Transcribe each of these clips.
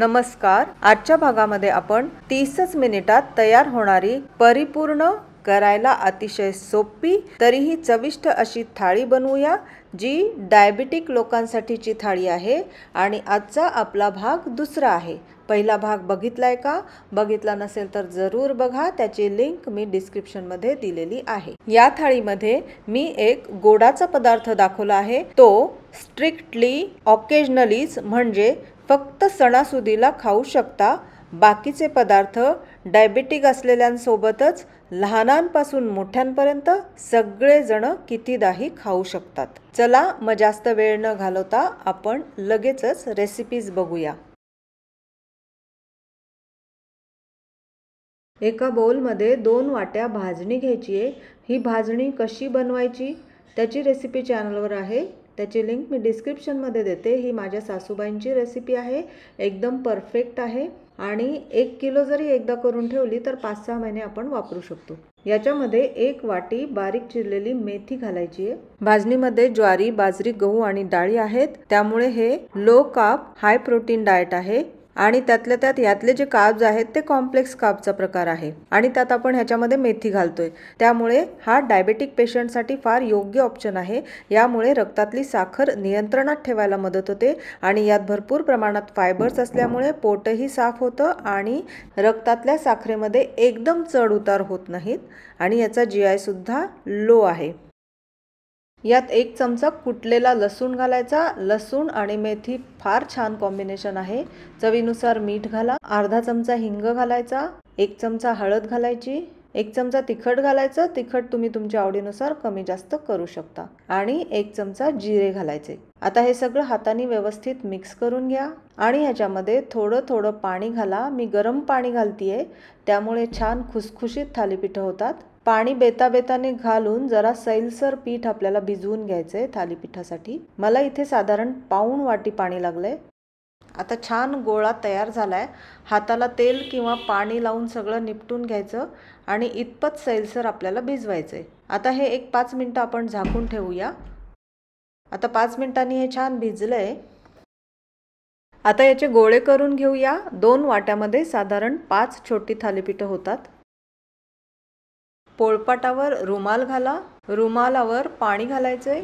नमस्कार आजच्या भागामध्ये आपण तीसच मिनिटात तयार होणारी परिपूर्ण करायला अतिशय सोपी तरीही चविष्ट अशी थाळी बनवूया जी डायबिटिक लोकांसाठीची थाळी आहे आणि आजचा आपला भाग दुसरा आहे पहिला भाग बघितलाय का बघितला नसेल तर जरूर बघा त्याची लिंक मी डिस्क्रिप्शनमध्ये दिलेली आहे या थाळीमध्ये मी एक गोडाचा पदार्थ दाखवला आहे तो स्ट्रिक्टली ऑकेजनलीच म्हणजे फक्त सणासुदीला खाऊ शकता बाकीचे पदार्थ डायबेटिक असलेल्यांसोबतच लहानांपासून मोठ्यांपर्यंत सगळेजण कितीदाही खाऊ शकतात चला मग जास्त वेळ न घालवता आपण लगेचच रेसिपीज बघूया एका बोलमध्ये दोन वाट्या भाजणी घ्यायची आहे ही भाजणी कशी बनवायची त्याची रेसिपी चॅनलवर आहे त्याची लिंक मी डिस्क्रिप्शनमध्ये देते ही माझ्या सासूबाईंची रेसिपी आहे एकदम परफेक्ट आहे आणि एक किलो जरी एकदा करून ठेवली तर पाच सहा महिने आपण वापरू शकतो याच्यामध्ये एक वाटी बारीक चिरलेली मेथी घालायची आहे भाजणीमध्ये ज्वारी बाजरी गहू आणि डाळी आहेत त्यामुळे हे लो काप हाय प्रोटीन डाएट आहे आणि त्यातल्या त्यात यातले जे काब्ज आहेत ते कॉम्प्लेक्स काबचा प्रकार आहे आणि त्यात आपण ह्याच्यामध्ये मेथी घालतोय त्यामुळे हा डायबेटिक पेशंटसाठी फार योग्य ऑप्शन आहे यामुळे रक्तातली साखर नियंत्रणात ठेवायला मदत होते आणि यात भरपूर प्रमाणात फायबर्स असल्यामुळे पोटही साफ होतं आणि रक्तातल्या साखरेमध्ये एकदम चढ उतार होत नाहीत आणि याचा जी आयसुद्धा लो आहे यात एक चमचा कुटलेला लसूण घालायचा लसूण आणि मेथी फार छान कॉम्बिनेशन आहे चवीनुसार मीठ घाला अर्धा चमचा हिंग घालायचा एक चमचा हळद घालायची एक चमचा तिखट घालायचं तिखट तुम्ही तुमच्या आवडीनुसार कमी जास्त करू शकता आणि एक चमचा जिरे घालायचे आता हे सगळं हाताने व्यवस्थित मिक्स करून घ्या आणि ह्याच्यामध्ये थोडं थोडं पाणी घाला मी गरम पाणी घालतीये त्यामुळे छान खुसखुशीत थालीपीठं होतात पाणी बेताबेताने घालून जरा सैलसर पीठ आपल्याला भिजवून घ्यायचं आहे थालीपीठासाठी मला इथे साधारण पाऊण वाटी पाणी लागलं आहे आता छान गोळा तयार झाला आहे हाताला तेल किंवा पाणी लावून सगळं निपटून घ्यायचं आणि इतपत सैलसर आपल्याला भिजवायचं आहे आता हे एक पाच मिनटं आपण झाकून ठेवूया आता पाच मिनटांनी हे छान भिजलं आहे आता याचे गोळे करून घेऊया दोन वाट्यामध्ये साधारण पाच छोटी थालीपीठं होतात पोळपाटावर रुमाल घाला रुमालावर पाणी घालायचे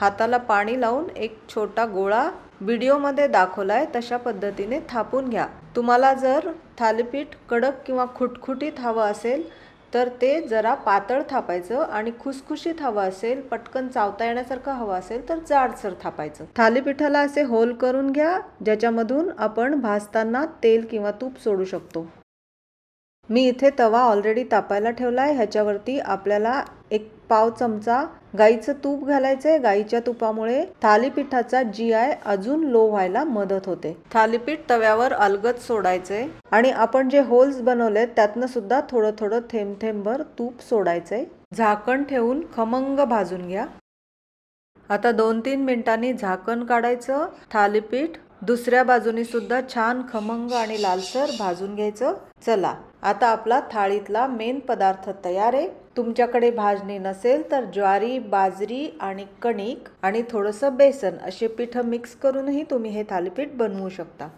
हाताला पाणी लावून एक छोटा गोळा व्हिडिओमध्ये दाखवलाय तशा पद्धतीने थापून घ्या तुम्हाला जर थालीपीठ कडक किंवा खुटखुटीत हवं असेल तर ते जरा पातळ थापायचं आणि खुसखुशीत हवं असेल पटकन चावता येण्यासारखं हवं असेल तर जाडसर थापायचं थालीपीठाला असे होल करून घ्या ज्याच्यामधून आपण भाजताना तेल किंवा तूप सोडू शकतो मी इथे तवा ऑलरेडी तापायला ठेवला आहे ह्याच्यावरती आपल्याला एक पाव चमचा गाईचं तूप घालायचं आहे गाईच्या तुपामुळे थालीपीठाचा जी आय अजून लो व्हायला मदत होते थालीपीठ तव्यावर अलगत सोडायचे आणि आपण जे होल्स बनवले त्यातनं सुद्धा थोडं थोडं थेंब थेंबभर तूप सोडायचंय झाकण ठेवून खमंग भाजून घ्या आता दोन तीन मिनिटांनी झाकण काढायचं थालीपीठ दुसऱ्या बाजूने सुद्धा छान खमंग आणि लालसर भाजून घ्यायचं चला आता आपला थाळीतला मेन पदार्थ तयार आहे तुमच्याकडे भाजणी नसेल तर ज्वारी बाजरी आणि कणिक आणि थोडंसं बेसन असे पिठं मिक्स करूनही तुम्ही हे थालीपीठ बनवू शकता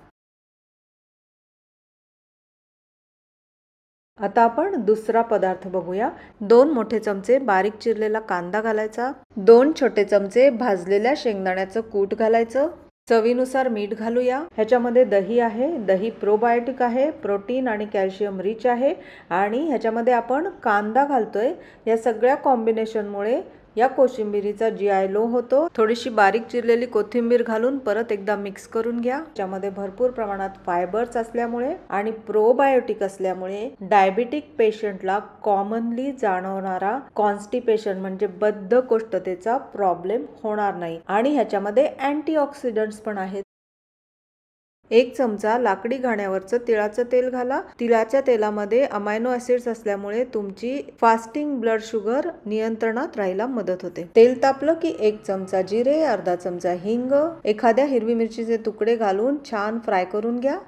आता आपण दुसरा पदार्थ बघूया दोन मोठे चमचे बारीक चिरलेला कांदा घालायचा दोन छोटे चमचे भाजलेल्या शेंगदाण्याचं कूट घालायचं चवीनुसार मीठ घालूया ह्याच्यामध्ये दही आहे दही प्रोबायोटिक आहे प्रोटीन आणि कॅल्शियम रिच आहे आणि ह्याच्यामध्ये आपण कांदा घालतोय या सगळ्या कॉम्बिनेशनमुळे या कोशिंबिरीचा जी आय लो होतो थोडीशी बारीक चिरलेली कोथिंबीर घालून परत एकदा मिक्स करून घ्या ज्यामध्ये भरपूर प्रमाणात फायबर्स असल्यामुळे आणि प्रोबायोटिक असल्यामुळे डायबेटिक पेशंटला कॉमनली जाणवणारा कॉन्स्टिपेशन म्हणजे बद्धकोष्ठतेचा प्रॉब्लेम होणार नाही आणि ह्याच्यामध्ये अँटीऑक्सिडंट्स पण आहेत एक चमचा लाकडी घाण्यावरचं तिळाचं तेल घाला तिळाच्या तेलामध्ये अमायनो ऍसिड्स असल्यामुळे तुमची फास्टिंग ब्लड शुगर नियंत्रणात राहायला मदत होते तेल तापलं की एक चमचा जिरे अर्धा चमचा हिंग एखाद्या हिरवी मिरचीचे तुकडे घालून छान फ्राय करून घ्या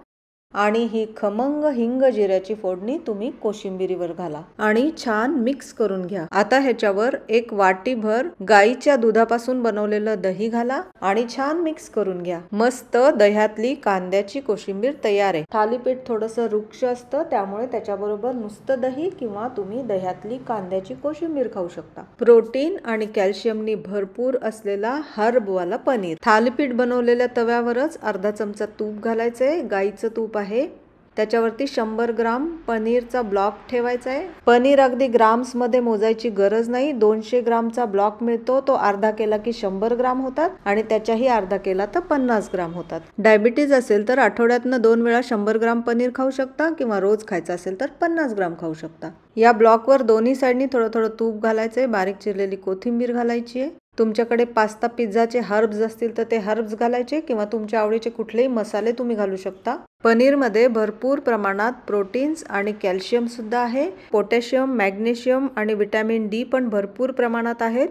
आणि ही खमंग हिंग जिऱ्याची फोडणी तुम्ही कोशिंबिरीवर घाला आणि छान मिक्स करून घ्या आता ह्याच्यावर एक वाटीभर गाईच्या दुधापासून बनवलेलं दही घाला आणि छान मिक्स करून घ्या मस्त दह्यातली कांद्याची कोशिंबीर तयार आहे थालीपीठ थोडस रुक्ष असतं त्यामुळे त्याच्याबरोबर नुसतं दही किंवा तुम्ही दह्यातली कांद्याची कोशिंबीर खाऊ शकता प्रोटीन आणि कॅल्शियमनी भरपूर असलेला हर्बवाला पनीर थालीपीठ बनवलेल्या तव्यावरच अर्धा चमचा तूप घालायचंय गाईचं तूप आहे आहे त्याच्यावरती शंभर ग्राम पनीरचा ब्लॉक ठेवायचा आहे पनीर अगदी ग्राम्समध्ये मोजायची गरज नाही दोनशे ग्रामचा ब्लॉक मिळतो तो अर्धा केला की शंभर ग्राम होतात आणि त्याच्याही अर्धा केला तर पन्नास ग्राम होतात डायबिटीज असेल तर आठवड्यातनं दोन वेळा शंभर ग्राम पनीर खाऊ शकता किंवा रोज खायचा असेल तर पन्नास ग्राम खाऊ शकता या ब्लॉकवर दोन्ही साईडनी थोडं थोडं तूप घालायचं आहे बारीक चिरलेली कोथिंबीर घालायची आहे तुमच्याकडे पास्ता पिझ्झाचे हर्ब्स असतील तर ते हर्ब्स घालायचे किंवा तुमच्या आवडीचे कुठलेही मसाले तुम्ही घालू शकता पनीरमध्ये भरपूर प्रमाणात प्रोटीन्स आणि कॅल्शियमसुद्धा आहे पोटॅशियम मॅग्नेशियम आणि विटॅमिन डी पण भरपूर प्रमाणात आहेत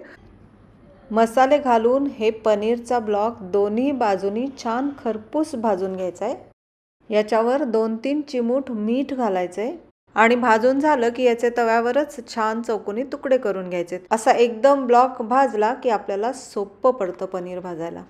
मसाले घालून हे पनीरचा ब्लॉक दोन्ही बाजूनी छान खरपूस भाजून घ्यायचा आहे याच्यावर दोन तीन चिमूट मीठ घालायचं आहे आणि भाजून झालं की याचे तव्यावरच छान चौकोनी तुकडे करून घ्यायचे असा एकदम ब्लॉक भाजला की आपल्याला सोपं पडतं पनीर भाजायला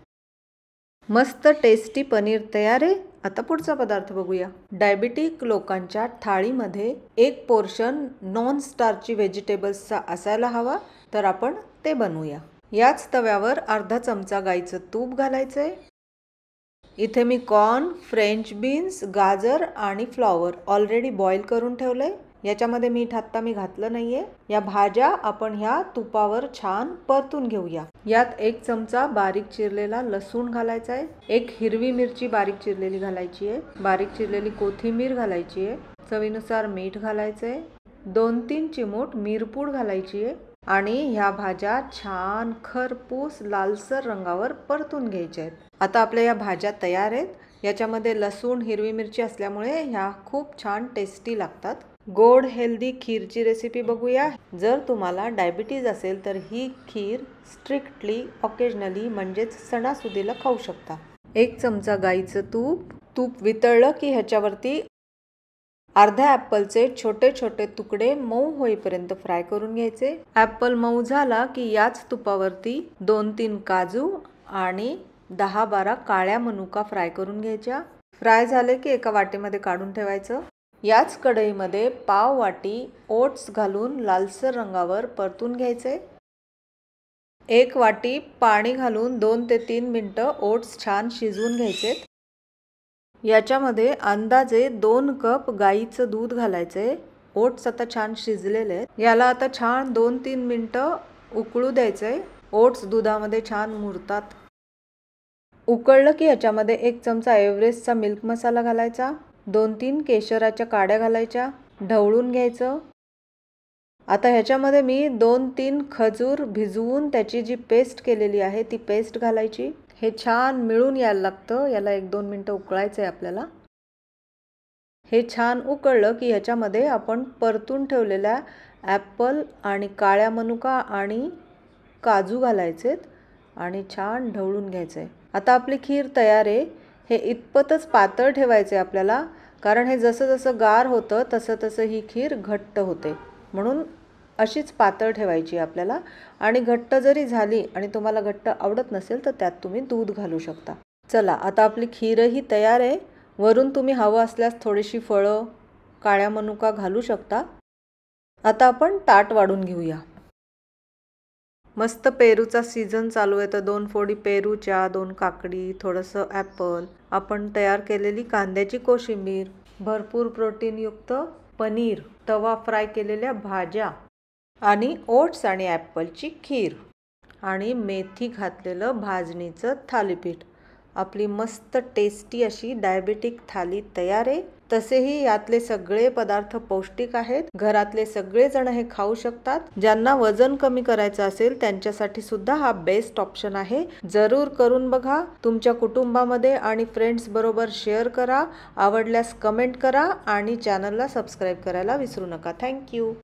मस्त टेस्टी पनीर तयार आहे आता पुढचा पदार्थ बघूया डायबिटिक लोकांच्या थाळीमध्ये एक पोर्शन नॉन स्टारची व्हेजिटेबल्सचा असायला हवा तर आपण ते बनवूया याच तव्यावर अर्धा चमचा गाईचं तूप घालायचं आहे इथे मी कॉर्न फ्रेंच बीन्स गाजर आणि फ्लॉवर ऑलरेडी बॉईल करून ठेवलं आहे याच्यामध्ये मीठ आत्ता मी घातलं नाहीये या भाज्या आपण ह्या तुपावर छान परतून घेऊया यात एक चमचा बारीक चिरलेला लसूण घालायचा आहे एक हिरवी मिरची बारीक चिरलेली घालायची आहे बारीक चिरलेली कोथिंबीर घालायची आहे चवीनुसार मीठ घालायचं आहे दोन तीन चिमूट मिरपूड घालायची आहे आणि ह्या भाज्या छान खरपूस लालसर रंगावर परतून घ्यायच्या आहेत आता आपल्या या भाज्या तयार आहेत याच्यामध्ये लसूण हिरवी मिरची असल्यामुळे ह्या खूप छान टेस्टी लागतात गोड हेल्दी खीरची रेसिपी बघूया जर तुम्हाला डायबिटीज असेल तर ही खीर स्ट्रिक्टली ऑकेजनली म्हणजेच सणासुदीला खाऊ शकता एक चमचा गाईचं तूप तूप वितळलं की ह्याच्यावरती अर्ध्या ॲप्पलचे छोटे छोटे तुकडे मऊ होईपर्यंत फ्राय करून घ्यायचे ॲप्पल मऊ झाला की याच तुपावरती दोन तीन काजू आणि दहा बारा काळ्या मनुका फ्राय करून घ्यायच्या फ्राय झाले की एका वाटेमध्ये काढून ठेवायचं याच कढईमध्ये पाव वाटी ओट्स घालून लालसर रंगावर परतून घ्यायचे एक वाटी पाणी घालून दोन ते तीन मिनटं ओट्स छान शिजवून घ्यायचे याच्यामध्ये अंदाजे दोन कप गाईचं दूध घालायचे ओट्स आता छान शिजलेले आहेत याला आता छान दोन तीन मिनटं उकळू द्यायचे ओट्स दुधामध्ये छान मुरतात उकळलं की याच्यामध्ये एक चमचा एव्हरेस्टचा मिल्क मसाला घालायचा दोन तीन केशराच्या काड्या घालायच्या ढवळून घ्यायचं आता ह्याच्यामध्ये मी दोन तीन खजूर भिजवून त्याची जी पेस्ट केलेली आहे ती पेस्ट घालायची हे छान मिळून यायला लागतं याला एक दोन मिनटं उकळायचं आहे आपल्याला हे छान उकळलं की ह्याच्यामध्ये आपण परतून ठेवलेल्या ॲपल आणि काळ्या मनुका आणि काजू घालायचेत आणि छान ढवळून घ्यायचं आहे आता आपली खीर तयार आहे हे इतपतच पातळ ठेवायचे आपल्याला कारण हे जसं जसं गार होतं तसं तसं ही खीर घट्ट होते म्हणून अशीच पातळ ठेवायची आपल्याला आणि घट्ट जरी झाली आणि तुम्हाला घट्ट आवडत नसेल तर त्यात तुम्ही दूध घालू शकता चला आता आपली खीरही तयार आहे वरून तुम्ही हवं असल्यास थोडीशी फळं काळ्या मनुका घालू शकता आता आपण ताट वाढून घेऊया मस्त पेरूचा सीझन चालू आहे तर दोन फोडी पेरूच्या दोन काकडी थोडंसं ॲपल आपण तयार केलेली कांद्याची कोशिंबीर भरपूर प्रोटीनयुक्त पनीर तवा फ्राय केलेल्या भाज्या आणि ओट्स आणि ॲपलची खीर आणि मेथी घातलेलं भाजणीचं थालीपीठ आपली मस्त टेस्टी अशी डायबेटिक थाली तयार आहे तसेही यातले सगळे पदार्थ पौष्टिक आहेत घरातले जण हे खाऊ शकतात ज्यांना वजन कमी करायचं असेल त्यांच्यासाठी सुद्धा हा बेस्ट ऑप्शन आहे जरूर करून बघा तुमच्या कुटुंबामध्ये आणि फ्रेंड्स बरोबर शेअर करा आवडल्यास कमेंट करा आणि चॅनलला सबस्क्राईब करायला विसरू नका थँक्यू